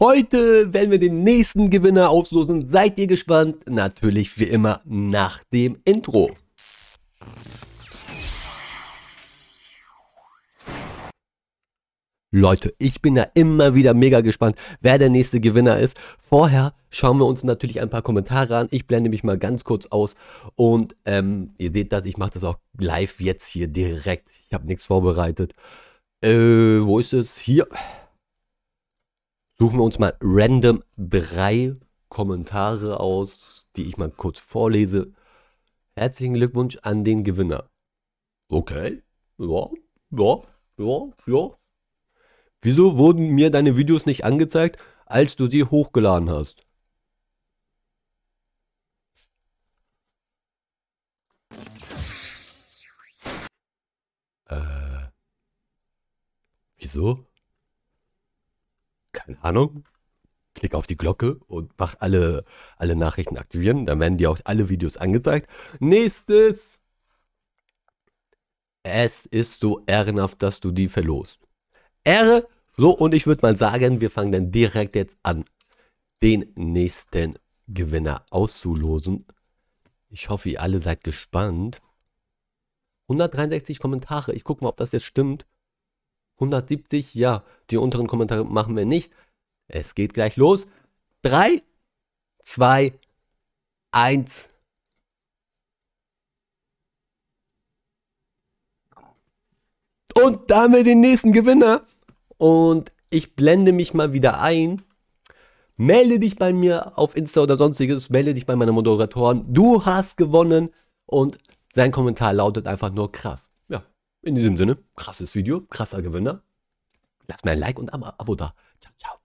Heute werden wir den nächsten Gewinner auslosen. Seid ihr gespannt? Natürlich wie immer nach dem Intro. Leute, ich bin ja immer wieder mega gespannt, wer der nächste Gewinner ist. Vorher schauen wir uns natürlich ein paar Kommentare an. Ich blende mich mal ganz kurz aus und ähm, ihr seht das, ich mache das auch live jetzt hier direkt. Ich habe nichts vorbereitet. Äh, wo ist es? Hier suchen wir uns mal random drei Kommentare aus, die ich mal kurz vorlese. Herzlichen Glückwunsch an den Gewinner. Okay. Ja, ja, ja, ja. Wieso wurden mir deine Videos nicht angezeigt, als du sie hochgeladen hast? Äh. Wieso? keine Ahnung, klick auf die Glocke und mach alle, alle Nachrichten aktivieren. Dann werden dir auch alle Videos angezeigt. Nächstes. Es ist so ehrenhaft, dass du die verlost. Ehre. So, und ich würde mal sagen, wir fangen dann direkt jetzt an, den nächsten Gewinner auszulosen. Ich hoffe, ihr alle seid gespannt. 163 Kommentare. Ich gucke mal, ob das jetzt stimmt. 170, ja, die unteren Kommentare machen wir nicht. Es geht gleich los. 3, 2, 1. Und da haben wir den nächsten Gewinner. Und ich blende mich mal wieder ein. Melde dich bei mir auf Insta oder sonstiges. Melde dich bei meinen Moderatoren. Du hast gewonnen. Und sein Kommentar lautet einfach nur krass. In diesem Sinne, krasses Video, krasser Gewinner. Lasst mir ein Like und ein Abo da. Ciao, ciao.